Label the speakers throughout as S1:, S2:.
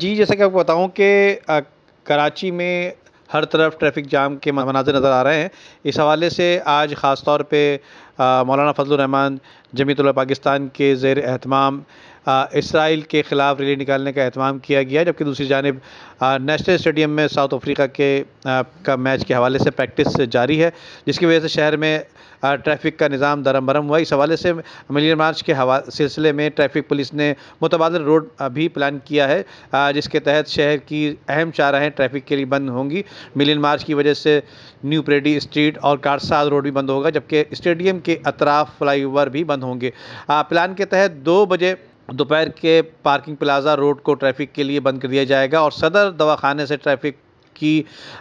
S1: जी जैसा कि आपको बताऊं कि कराची में हर तरफ ट्रैफिक जाम के मनाजिर नज़र आ रहे हैं इस हवाले से आज ख़ास तौर पे मौलाना फजल रहमान जमीतुल्ला पाकिस्तान के जेर अहतमाम इसराइल के ख़िलाफ़ रैली निकालने का अहतमाम किया गया जबकि दूसरी जानब नेशनल स्टेडियम में साउथ अफ्रीका के आ, का मैच के हवाले से प्रैक्टिस जारी है जिसकी वजह से शहर में ट्रैफिक का निज़ाम दरम भरम हुआ इस हवाले से मिलियन मार्च के हवा सिलसिले में ट्रैफिक पुलिस ने मुतबाद रोड भी प्लान किया है जिसके तहत शहर की अहम चाराहें ट्रैफिक के लिए बंद होंगी मिलियन मार्च की वजह से न्यू प्रेडी स्ट्रीट और कारसाद रोड भी बंद होगा जबकि स्टेडियम के अतराफ ओवर भी बंद होंगे प्लान के तहत दो बजे दोपहर के पार्किंग प्लाज़ा रोड को ट्रैफ़िक के लिए बंद कर दिया जाएगा और सदर दवाखाने से ट्रैफ़िक की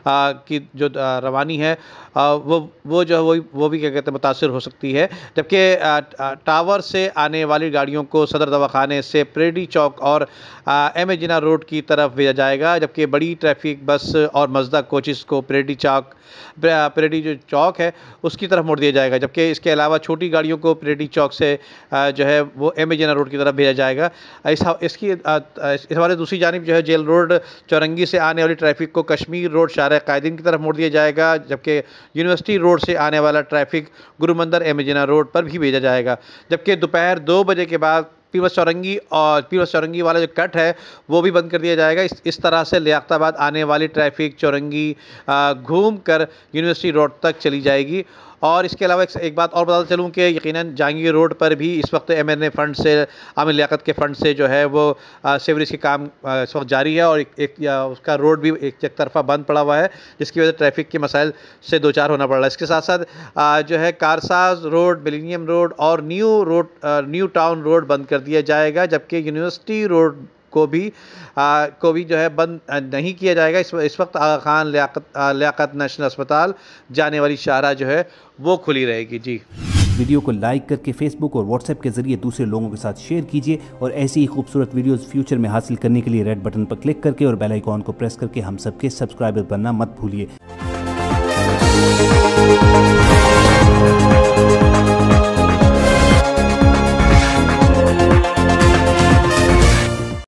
S1: आ, की जो रवानी है आ, वो वो जो है वही वो भी क्या कहते हैं मुतासर हो सकती है जबकि टावर से आने वाली गाड़ियों को सदर दवाखाने से प्रेडी चौक और एम ए जिना रोड की तरफ भेजा जाएगा जबकि बड़ी ट्रैफिक बस और मजदा कोचिस को प्रेडी चौक प्रेडी जो चौक है उसकी तरफ मोड़ दिया जाएगा जबकि इसके अलावा छोटी गाड़ियों को प्रेडी चौक से जो है वो एम ए जिना रोड की तरफ भेजा जाएगा इस इसकी इस हमारे दूसरी जानब जो है जेल रोड चौरंगी से आने वाली ट्रैफिक को कश्मीर रोड शार कायदीन की तरफ मोड़ दिया जाएगा जबकि यूनिवर्सिटी रोड से आने वाला ट्रैफिक गुरु मंदिर एमजना रोड पर भी भेजा जाएगा जबकि दोपहर दो बजे के बाद पीवा चौरंगी और पीवा चौरंगी वाला जो कट है वो भी बंद कर दिया जाएगा इस इस तरह से लियाताबाद आने वाली ट्रैफिक चौरंगी घूम कर यूनिवर्सिटी रोड तक चली जाएगी और इसके अलावा एक, एक बात और बताते चलूँ कि यकीन जहांगीर रोड पर भी इस वक्त एम एन ए फंड से आमिर लियात के फंड से जो है वो सेवरेज के काम इस वक्त जारी है और एक, एक उसका रोड भी एक, एक तरफा बंद पड़ा हुआ है जिसकी वजह से ट्रैफिक के मसाइल से दो चार होना पड़ रहा है इसके साथ साथ जो है कारसाज रोड मिलीनियम रोड और new road new town road बंद कर दिया जाएगा जबकि यूनिवर्सिटी रोड को भी आ, को भी जो है बंद नहीं किया जाएगा इस, इस वक्त आगा खान लियाकत लियाकत नेशनल अस्पताल जाने वाली शाहरा जो है वो खुली रहेगी जी
S2: वीडियो को लाइक करके फेसबुक और व्हाट्सएप के जरिए दूसरे लोगों के साथ शेयर कीजिए और ऐसी ही खूबसूरत वीडियोस फ्यूचर में हासिल करने के लिए रेड बटन पर क्लिक करके और बेल आइकॉन को प्रेस करके हम सबके सब्सक्राइबर बनना मत भूलिए